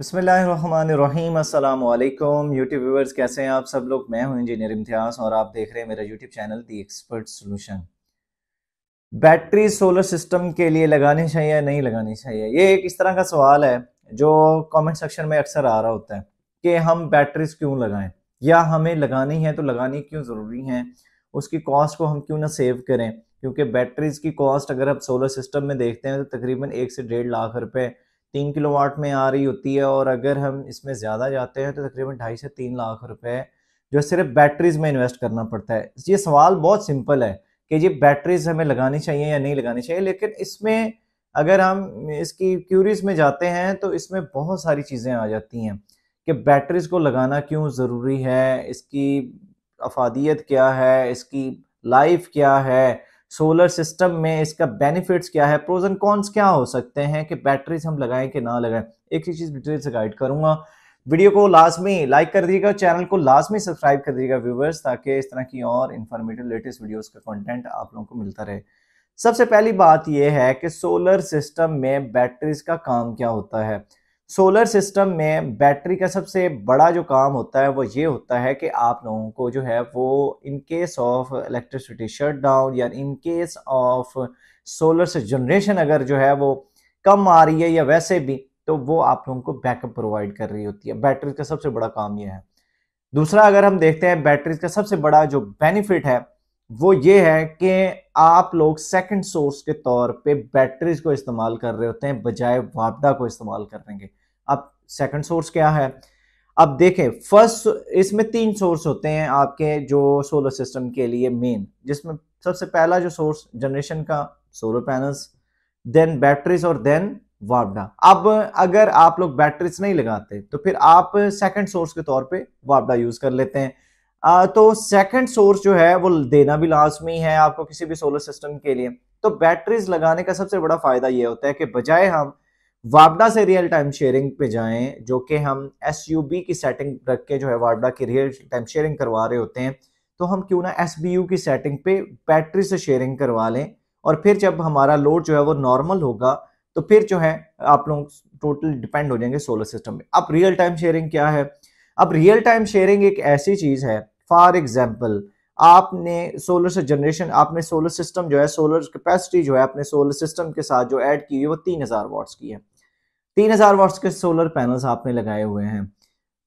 बिसमीम अल्लाम YouTube viewers कैसे हैं आप सब लोग मैं हूं इंजीनियर इम्तियाज़ और आप देख रहे हैं मेरा YouTube channel the expert solution battery solar system के लिए लगानी चाहिए या नहीं लगानी चाहिए ये एक इस तरह का सवाल है जो कमेंट सेक्शन में अक्सर आ रहा होता है कि हम बैटरीज क्यों लगाएं या हमें लगानी है तो लगानी क्यों ज़रूरी है उसकी कॉस्ट को हम क्यों ना सेव करें क्योंकि बैटरीज की कॉस्ट अगर आप सोलर सिस्टम में देखते हैं तो तकरीबन एक से डेढ़ लाख रुपये तीन किलो वाट में आ रही होती है और अगर हम इसमें ज़्यादा जाते हैं तो तकरीबन ढाई से तीन लाख रुपए जो सिर्फ बैटरीज में इन्वेस्ट करना पड़ता है ये सवाल बहुत सिंपल है कि ये बैटरीज हमें लगानी चाहिए या नहीं लगानी चाहिए लेकिन इसमें अगर हम इसकी क्यूरीज में जाते हैं तो इसमें बहुत सारी चीज़ें आ जाती हैं कि बैटरीज को लगाना क्यों ज़रूरी है इसकी अफादियत क्या है इसकी लाइफ क्या है सोलर सिस्टम में इसका बेनिफिट्स क्या है प्रोज एंड कॉन्स क्या हो सकते हैं कि बैटरीज हम लगाएं कि ना लगाएं एक ही चीज़ डिटेल से गाइड करूंगा वीडियो को लाजमी लाइक कर दीजिएगा चैनल को लाजमी सब्सक्राइब कर दीजिएगा व्यूवर्स ताकि इस तरह की और इन्फॉर्मेटिव लेटेस्ट वीडियोस का कंटेंट आप लोगों को मिलता रहे सबसे पहली बात यह है कि सोलर सिस्टम में बैटरीज का काम क्या होता है सोलर सिस्टम में बैटरी का सबसे बड़ा जो काम होता है वो ये होता है कि आप लोगों को जो है वो in case of electricity shut down या इन केस ऑफ सोलर से जनरेशन अगर जो है वो कम आ रही है या वैसे भी तो वो आप लोगों को बैकअप प्रोवाइड कर रही होती है बैटरी का सबसे बड़ा काम ये है दूसरा अगर हम देखते हैं बैटरीज का सबसे बड़ा जो बेनिफिट है वो ये है कि आप लोग सेकंड सोर्स के तौर पे बैटरीज को इस्तेमाल कर रहे होते हैं बजाय वापडा को इस्तेमाल करेंगे अब सेकंड सोर्स क्या है अब देखें फर्स्ट इसमें तीन सोर्स होते हैं आपके जो सोलर सिस्टम के लिए मेन जिसमें सबसे पहला जो सोर्स जनरेशन का सोलर पैनल्स देन बैटरीज और देन वापडा अब अगर आप लोग बैटरीज नहीं लगाते तो फिर आप सेकंड सोर्स के तौर पे वापडा यूज कर लेते हैं तो सेकंड सोर्स जो है वो देना भी लाजमी है आपको किसी भी सोलर सिस्टम के लिए तो बैटरीज लगाने का सबसे बड़ा फायदा ये होता है कि बजाय हम वाबडा से रियल टाइम शेयरिंग पे जाएं जो कि हम एस की सेटिंग रख के जो है वाबडा की रियल टाइम शेयरिंग करवा रहे होते हैं तो हम क्यों ना एस की सेटिंग पे बैटरी से शेयरिंग करवा लें और फिर जब हमारा लोड जो है वो नॉर्मल होगा तो फिर जो है आप लोग टोटल डिपेंड हो जाएंगे सोलर सिस्टम में अब रियल टाइम शेयरिंग क्या है अब रियल टाइम शेयरिंग एक ऐसी चीज़ है फॉर एग्जाम्पल आपने सोलर से जनरेशन आपने सोलर सिस्टम जो है सोलर कैपेसिटी जो है अपने सोलर सिस्टम के साथ जो ऐड की हुई है वो तीन हज़ार वाट्स की है तीन हज़ार वाट्स के सोलर पैनल्स आपने लगाए हुए हैं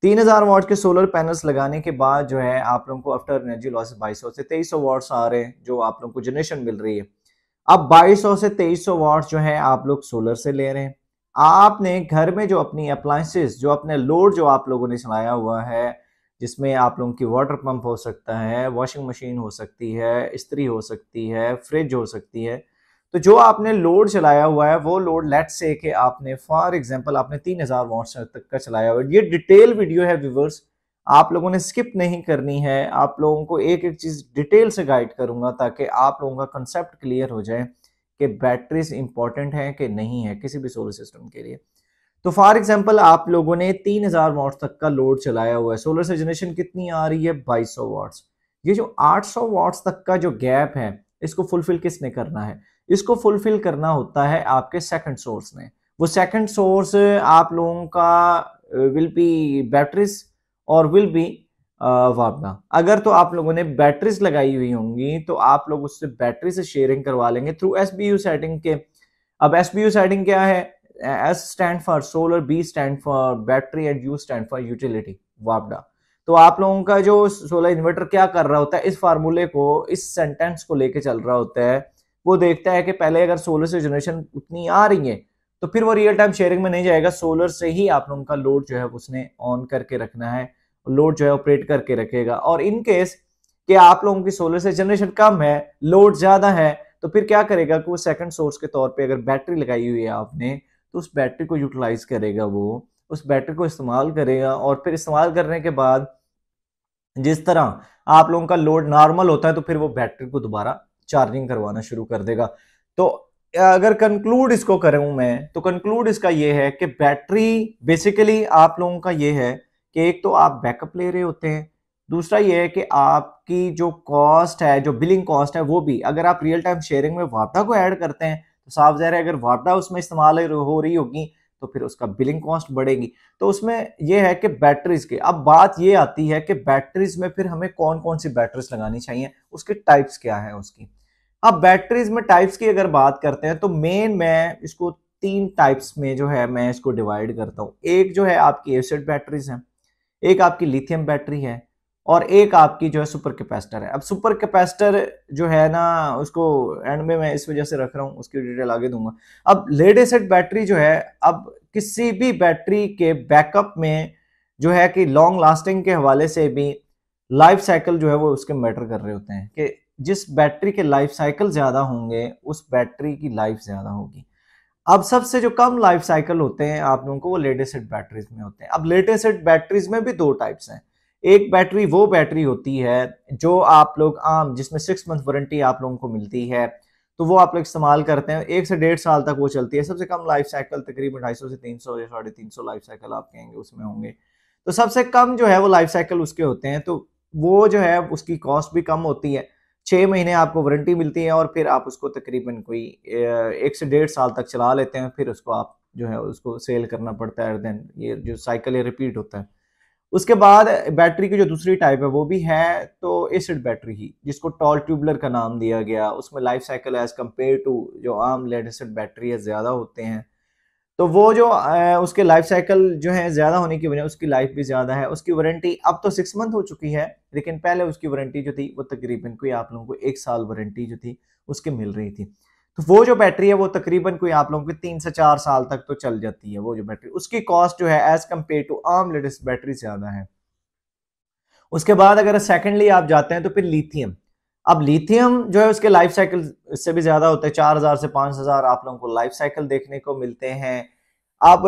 तीन हज़ार वाट के सोलर पैनल्स लगाने के बाद जो है आप लोगों को आफ्टर एनर्जी लॉस बाईस सौ से तेईस सौ वाट्स आ रहे हैं जो आप लोगों को जनरेशन मिल रही है अब बाईस सौ से तेईस सौ वाट्स जो है आप लोग सोलर से ले रहे हैं आपने घर में जो अपनी अप्लाइंसिस जो अपने लोड जो आप लोगों ने चलाया हुआ है जिसमें आप लोगों की वाटर पंप हो सकता है वॉशिंग मशीन हो सकती है इस्त्री हो सकती है फ्रिज हो सकती है तो जो आपने लोड चलाया हुआ है वो लोड लेट से कि आपने फॉर एग्जांपल आपने तीन हज़ार वॉट्स तक का चलाया हुआ है ये डिटेल वीडियो है व्यूवर्स आप लोगों ने स्किप नहीं करनी है आप लोगों को एक एक चीज़ डिटेल से गाइड करूंगा ताकि आप लोगों का कंसेप्ट क्लियर हो जाए कि बैटरीज इंपॉर्टेंट हैं कि नहीं है किसी भी सोलर सिस्टम के लिए तो फॉर एग्जाम्पल आप लोगों ने तीन हजार वाट तक का लोड चलाया हुआ है सोलर से जनरेशन कितनी आ रही है बाईस सौ वाट्स ये जो आठ सौ वाट्स तक का जो गैप है इसको फुलफिल किसने करना है इसको फुलफिल करना होता है आपके सेकंड सोर्स ने वो सेकंड सोर्स आप लोगों का विल बी बैटरीज और विल बी वापना अगर तो आप लोगों ने बैटरीज लगाई हुई होंगी तो आप लोग उससे बैटरी से शेयरिंग करवा लेंगे थ्रू एस सेटिंग के अब एस सेटिंग क्या है S stand for solar B stand for battery and U stand for utility वापडा तो आप लोगों का जो सोलर इन्वर्टर क्या कर रहा होता है इस फार्मूले को इस सेंटेंस को लेके चल रहा होता है वो देखता है कि पहले अगर सोलर से जनरेशन उतनी आ रही है तो फिर वो रियल टाइम शेयरिंग में नहीं जाएगा सोलर से ही आप लोगों का लोड जो है उसने ऑन करके रखना है लोड जो है ऑपरेट करके रखेगा और इन केस कि आप लोगों की सोलर से जनरेशन कम है लोड ज्यादा है तो फिर क्या करेगा कि वो सेकंड सोर्स के तौर पे अगर बैटरी लगाई हुई है आपने तो उस बैटरी को यूटिलाइज़ करेगा वो उस बैटरी को इस्तेमाल करेगा और फिर इस्तेमाल करने के बाद जिस तरह आप लोगों का लोड नॉर्मल होता है तो फिर वो बैटरी को दोबारा चार्जिंग करवाना शुरू कर देगा तो अगर कंक्लूड इसको करूं मैं तो कंक्लूड इसका ये है कि बैटरी बेसिकली आप लोगों का ये है कि एक तो आप बैकअप ले रहे होते हैं दूसरा ये है कि आपकी जो कॉस्ट है जो बिलिंग कॉस्ट है वो भी अगर आप रियल टाइम शेयरिंग में वापा को ऐड करते हैं तो साफ ज़ाहिर है अगर वाटा उसमें इस्तेमाल हो रही होगी तो फिर उसका बिलिंग कॉस्ट बढ़ेगी तो उसमें यह है कि बैटरीज के अब बात ये आती है कि बैटरीज में फिर हमें कौन कौन सी बैटरीज लगानी चाहिए उसके टाइप्स क्या है उसकी अब बैटरीज में टाइप्स की अगर बात करते हैं तो मेन मैं इसको तीन टाइप्स में जो है मैं इसको डिवाइड करता हूँ एक जो है आपकी एसिड बैटरीज है एक आपकी लिथियम बैटरी है और एक आपकी जो है सुपर कैपेसिटर है अब सुपर कैपेसिटर जो है ना उसको एंड में मैं इस वजह से रख रहा हूँ उसकी डिटेल आगे दूंगा अब लेड बैटरी जो है अब किसी भी बैटरी के बैकअप में जो है कि लॉन्ग लास्टिंग के हवाले से भी लाइफ साइकिल जो है वो उसके मैटर कर रहे होते हैं कि जिस बैटरी के लाइफ साइकिल ज़्यादा होंगे उस बैटरी की लाइफ ज़्यादा होगी अब सबसे जो कम लाइफ साइकिल होते हैं आप लोगों को वो लेटेस्ट बैटरीज में होते हैं अब लेटेस्ट बैटरीज में भी दो टाइप्स हैं एक बैटरी वो बैटरी होती है जो आप लोग आम जिसमें सिक्स मंथ वारंटी आप लोगों को मिलती है तो वो आप लोग इस्तेमाल करते हैं एक से डेढ़ साल तक वो चलती है सबसे कम लाइफ साइकिल तकरीबन ढाई सौ से तीन सौ या साढ़े तीन सौ लाइफ साइकिल आप कहेंगे उसमें होंगे तो सबसे कम जो है वो लाइफ साइकिल उसके होते हैं तो वो जो है उसकी कॉस्ट भी कम होती है छः महीने आपको वारंटी मिलती है और फिर आप उसको तकरीबन कोई एक से डेढ़ साल तक चला लेते हैं फिर उसको आप जो है उसको सेल करना पड़ता है देन ये जो साइकिल है रिपीट होता है उसके बाद बैटरी की जो दूसरी टाइप है वो भी है तो एसिड बैटरी ही जिसको टॉल ट्यूबलर का नाम दिया गया उसमें life cycle as compare to जो आम लेड एसिड बैटरी है ज़्यादा होते हैं तो वो जो उसके लाइफ साइकिल जो है ज़्यादा होने की वजह उसकी लाइफ भी ज़्यादा है उसकी वारंटी अब तो सिक्स मंथ हो चुकी है लेकिन पहले उसकी वारंटी जो थी वो तकरीबन कोई आप लोगों को एक साल वारंटी जो थी उसके मिल रही थी तो वो जो बैटरी है वो तकरीबन कोई आप लोगों की तीन से चार साल तक तो चल जाती है वो जो बैटरी उसकी कॉस्ट जो है एज कम्पेयर टू आम लेटेस्ट बैटरी ज़्यादा है उसके बाद अगर सेकेंडली आप जाते हैं तो फिर लिथियम अब लिथियम जो है उसके लाइफ साइकिल इससे भी ज़्यादा होते हैं चार हज़ार से पांच हज़ार आप लोगों को लाइफ साइकिल देखने को मिलते हैं अब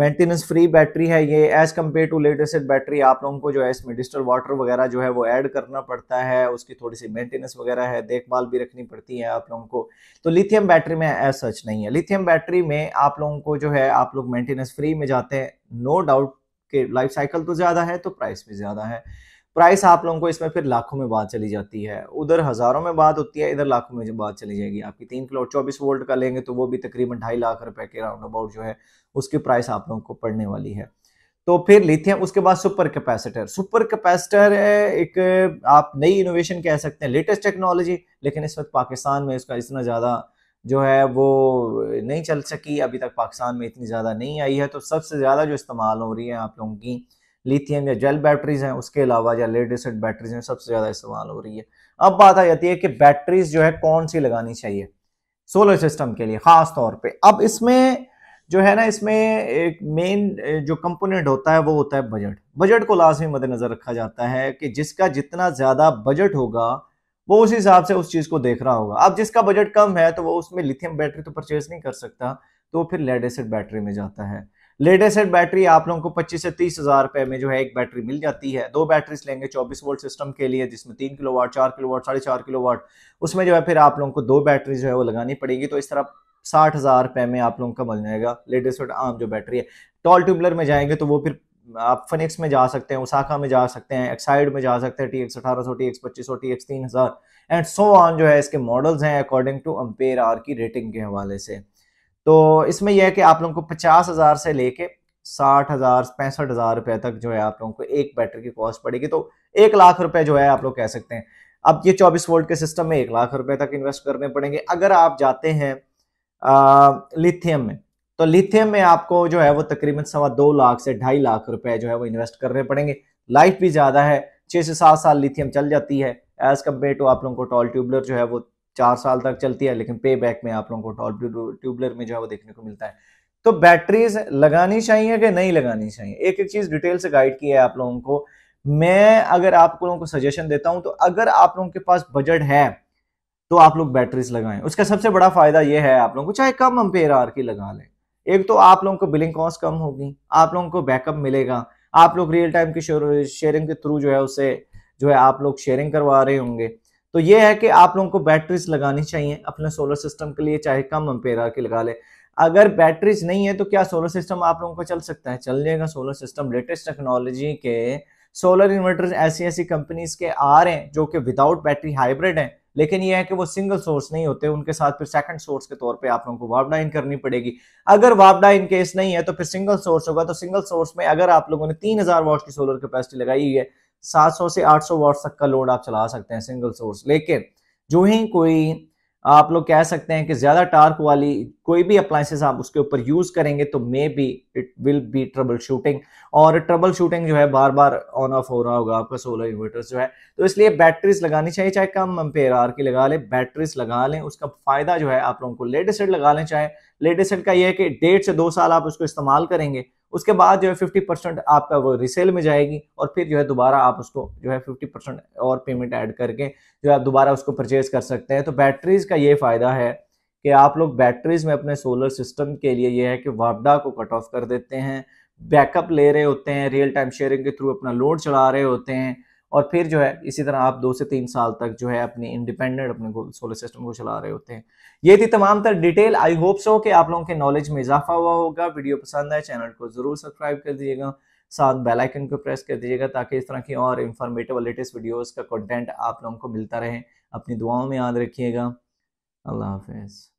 मेंटेनेंस फ्री बैटरी है ये as compare to latest battery आप लोगों को जो है इसमें डिजिटल वाटर वगैरह जो है वो ऐड करना पड़ता है उसकी थोड़ी सी मेंटेनेंस वगैरह है देखभाल भी रखनी पड़ती है आप लोगों को तो लिथियम बैटरी में एज सच नहीं है लिथियम बैटरी में आप लोगों को जो है आप लोग मेंटेनेंस फ्री में जाते हैं नो डाउट के लाइफ साइकिल तो ज़्यादा है तो प्राइस भी ज़्यादा है प्राइस आप लोगों को इसमें फिर लाखों में बात चली जाती है उधर हज़ारों में बात होती है इधर लाखों में बात चली जाएगी आपकी तीन किलो चौबीस वोल्ट का लेंगे तो वो भी तकरीबन ढाई लाख रुपए के राउंड अबाउट जो है उसकी प्राइस आप लोगों को पड़ने वाली है तो फिर लिथियम उसके बाद सुपर कैपेसिटर सुपर कैपेसिटर एक आप नई इनोवेशन कह सकते हैं लेटेस्ट टेक्नोलॉजी लेकिन इस वक्त पाकिस्तान में इसका इतना ज़्यादा जो है वो नहीं चल सकी अभी तक पाकिस्तान में इतनी ज़्यादा नहीं आई है तो सबसे ज़्यादा जो इस्तेमाल हो रही है आप लोगों की लिथियम या जेल बैटरीज हैं उसके अलावा या लेड एसिड बैटरीज हैं सबसे ज़्यादा इस्तेमाल हो रही है अब बात आ जाती है कि बैटरीज जो है कौन सी लगानी चाहिए सोलर सिस्टम के लिए ख़ास तौर पर अब इसमें जो है ना इसमें एक मेन जो कंपोनेंट होता है वो होता है बजट बजट को लाजमी मद्देनज़र रखा जाता है कि जिसका जितना ज़्यादा बजट होगा वो उस हिसाब से उस चीज़ को देख रहा होगा अब जिसका बजट कम है तो वो उसमें लिथियम बैटरी तो परचेज नहीं कर सकता तो फिर लेड एसिड बैटरी में जाता है लेटेस्ट बैटरी आप लोगों को पच्चीस से तीस हज़ार रुपए में जो है एक बैटरी मिल जाती है दो बैटरीज लेंगे चौबीस वोल्ट सिस्टम के लिए जिसमें तीन किलो वाट चार किलो वाट साढ़े चार किलो वाट उसमें जो है फिर आप लोगों को दो बैटरी जो है वो लगानी पड़ेगी तो इस तरह साठ हज़ार रुपये में आप लोगों का मिल जाएगा लेटेस्ट आम जो बैटरी है टॉल ट्यूबलर में जाएंगे तो वो फिर आप फनिक्स में जा सकते हैं उसाखा में जा सकते हैं एक्साइड में जा सकते हैं टी एक्स अठारह सौ टी एक्स पच्चीस सौ टी एक्स तीन हज़ार एंड सो ऑन जो है इसके मॉडल्स हैं अकॉर्डिंग टू अम्पेयर आर की रेटिंग के हवाले से तो इसमें यह है कि आप लोगों को पचास हज़ार से लेके साठ हज़ार पैंसठ हज़ार रुपए तक जो है आप लोगों को एक बैटरी की कॉस्ट पड़ेगी तो एक लाख रुपए जो है आप लोग कह सकते हैं अब ये चौबीस वोल्ट के सिस्टम में एक लाख रुपए तक इन्वेस्ट करने पड़ेंगे अगर आप जाते हैं लिथियम में तो लिथियम में आपको जो है वो तकरीबन सवा दो लाख से ढाई लाख रुपए जो है वो इन्वेस्ट करने पड़ेंगे लाइफ भी ज़्यादा है छह से सात साल लिथियम चल जाती है एज कम्पेयर टू आप लोगों को टॉल ट्यूबलर जो है वो चार साल तक चलती है लेकिन पे बैक में आप लोगों को टॉल ट्यूबलर में जो है वो देखने को मिलता है तो बैटरीज लगानी चाहिए कि नहीं लगानी चाहिए एक एक चीज़ डिटेल से गाइड की है आप लोगों को मैं अगर आप लोगों को सजेशन देता हूं तो अगर आप लोगों के पास बजट है तो आप लोग बैटरीज लगाएं उसका सबसे बड़ा फायदा यह है आप लोगों को चाहे कम अम्पेयर आर की लगा लें एक तो आप लोगों को बिलिंग कॉस्ट कम होगी आप लोगों को बैकअप मिलेगा आप लोग रियल टाइम की शेयरिंग के थ्रू जो है उसे जो है आप लोग शेयरिंग करवा रहे होंगे तो ये है कि आप लोगों को बैटरीज लगानी चाहिए अपने सोलर सिस्टम के लिए चाहे कम अम्पेरा की लगा ले अगर बैटरीज नहीं है तो क्या सोलर सिस्टम आप लोगों को चल सकता है चल जाएगा सोलर सिस्टम लेटेस्ट टेक्नोलॉजी के सोलर इन्वर्टर ऐसी ऐसी कंपनीज के आ रहे हैं जो कि विदाउट बैटरी हाइब्रिड हैं लेकिन यह है कि वो सिंगल सोर्स नहीं होते उनके साथ फिर सेकंड सोर्स के तौर पे आप लोगों को वापडा इन करनी पड़ेगी अगर वापडा इन केस नहीं है तो फिर सिंगल सोर्स होगा तो सिंगल सोर्स में अगर आप लोगों ने तीन हजार वॉट की सोलर कैपेसिटी लगाई है 700 से 800 वाट तक का लोड आप चला सकते हैं सिंगल सोर्स लेकिन जो ही कोई आप लोग कह सकते हैं कि ज़्यादा टार्क वाली कोई भी अप्लाइंसेस आप उसके ऊपर यूज़ करेंगे तो may be it will be trouble shooting और ट्रबल शूटिंग जो है बार बार ऑन ऑफ हो रहा होगा आपका सोलर इन्वर्टर जो है तो इसलिए बैटरीज लगानी चाहिए चाहे कम एम्पेयर आर की लगा लें बैटरीज लगा लें उसका फ़ायदा जो है आप लोगों को लेटेस्ट लगा लें चाहे लेटेस्ट का यह है कि डेढ़ से दो साल आप उसको इस्तेमाल करेंगे उसके बाद जो है फिफ्टी परसेंट आपका वो रिसेल में जाएगी और फिर जो है दोबारा आप उसको जो है फिफ्टी परसेंट और पेमेंट ऐड करके जो है आप दोबारा उसको परचेज कर सकते हैं तो बैटरीज का ये फ़ायदा है कि आप लोग बैटरीज में अपने सोलर सिस्टम के लिए ये है कि वापडा को कट ऑफ कर देते हैं बैकअप ले रहे होते हैं रियल टाइम शेयरिंग के थ्रू अपना लोड चला रहे होते हैं और फिर जो है इसी तरह आप दो से तीन साल तक जो है अपनी इंडिपेंडेंट अपने सोलर सिस्टम को चला रहे होते हैं ये थी तमाम तर डिटेल आई होप सो कि आप लोगों के नॉलेज में इजाफा हुआ होगा वीडियो पसंद आए चैनल को ज़रूर सब्सक्राइब कर दीजिएगा साथ बेल आइकन को प्रेस कर दीजिएगा ताकि इस तरह की और इन्फॉर्मेटिव और लेटेस्ट वीडियोज़ का कंटेंट आप लोगों को मिलता रहे अपनी दुआओं में याद रखिएगा अल्लाह हाफिज़